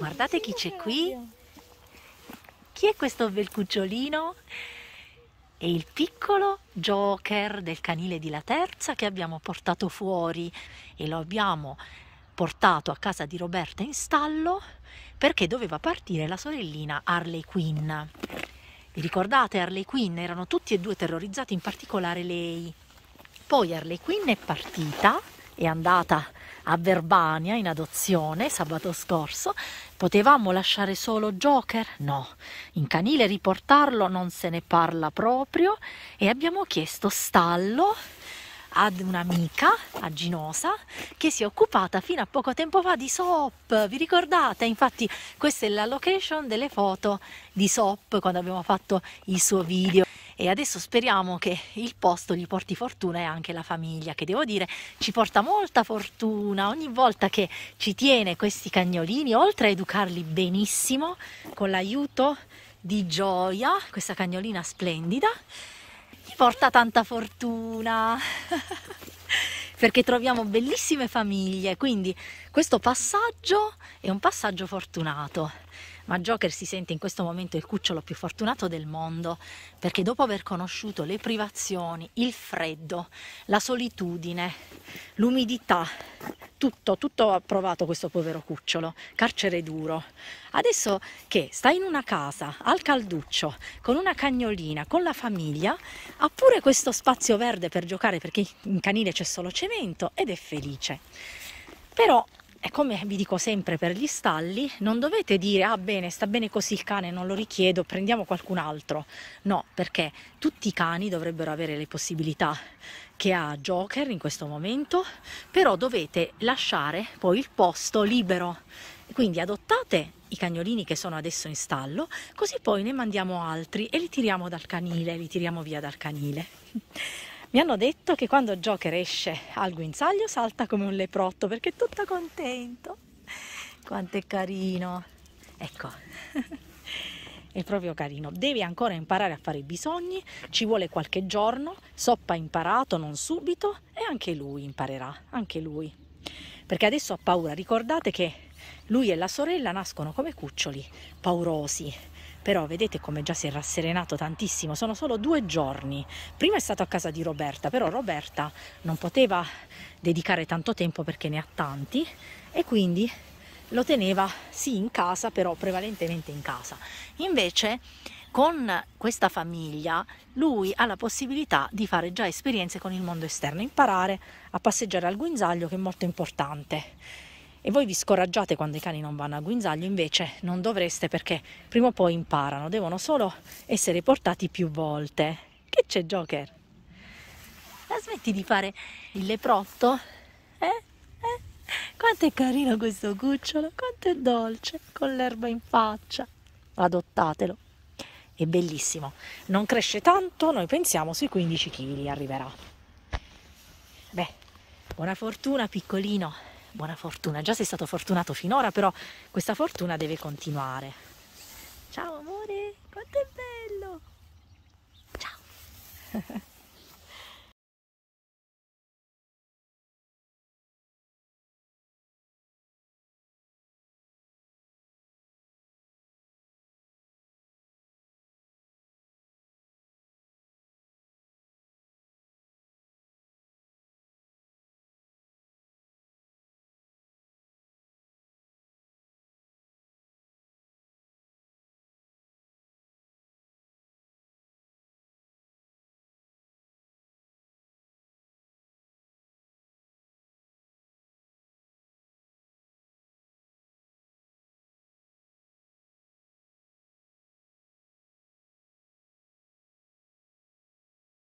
Guardate chi c'è qui. Chi è questo bel cucciolino? È il piccolo Joker del canile di La Terza che abbiamo portato fuori e lo abbiamo portato a casa di Roberta in stallo perché doveva partire la sorellina Harley Quinn. Vi ricordate Harley Quinn? Erano tutti e due terrorizzati, in particolare lei. Poi Harley Quinn è partita è andata a Verbania in adozione sabato scorso, potevamo lasciare solo Joker? No, in canile riportarlo non se ne parla proprio e abbiamo chiesto stallo ad un'amica a Ginosa che si è occupata fino a poco tempo fa di SOP. Vi ricordate? Infatti, questa è la location delle foto di SOP quando abbiamo fatto il suo video e adesso speriamo che il posto gli porti fortuna e anche la famiglia che devo dire ci porta molta fortuna ogni volta che ci tiene questi cagnolini oltre a educarli benissimo con l'aiuto di Gioia, questa cagnolina splendida, gli porta tanta fortuna. perché troviamo bellissime famiglie, quindi questo passaggio è un passaggio fortunato ma Joker si sente in questo momento il cucciolo più fortunato del mondo perché dopo aver conosciuto le privazioni, il freddo, la solitudine, l'umidità, tutto, tutto ha provato questo povero cucciolo, carcere duro. Adesso che sta in una casa, al calduccio, con una cagnolina, con la famiglia, ha pure questo spazio verde per giocare perché in canile c'è solo cemento ed è felice. Però e come vi dico sempre per gli stalli, non dovete dire ah bene, sta bene così il cane, non lo richiedo, prendiamo qualcun altro. No, perché tutti i cani dovrebbero avere le possibilità che ha Joker in questo momento, però dovete lasciare poi il posto libero. Quindi adottate i cagnolini che sono adesso in stallo, così poi ne mandiamo altri e li tiriamo dal canile, li tiriamo via dal canile. Mi hanno detto che quando Joker esce al guinzaglio salta come un leprotto perché è tutto contento. Quanto è carino. Ecco. è proprio carino. Deve ancora imparare a fare i bisogni, ci vuole qualche giorno, Soppa ha imparato, non subito, e anche lui imparerà, anche lui. Perché adesso ha paura, ricordate che lui e la sorella nascono come cuccioli, paurosi, però vedete come già si è rasserenato tantissimo, sono solo due giorni. Prima è stato a casa di Roberta, però Roberta non poteva dedicare tanto tempo perché ne ha tanti e quindi lo teneva sì in casa, però prevalentemente in casa. Invece con questa famiglia lui ha la possibilità di fare già esperienze con il mondo esterno, imparare a passeggiare al guinzaglio che è molto importante e voi vi scoraggiate quando i cani non vanno a guinzaglio, invece non dovreste perché prima o poi imparano, devono solo essere portati più volte. Che c'è Joker? La smetti di fare il leprotto? Eh? Eh? Quanto è carino questo cucciolo, quanto è dolce, con l'erba in faccia. Adottatelo. È bellissimo. Non cresce tanto, noi pensiamo sui 15 kg arriverà. Beh, buona fortuna piccolino buona fortuna. Già sei stato fortunato finora, però questa fortuna deve continuare. Ciao amore, quanto è bello! Ciao!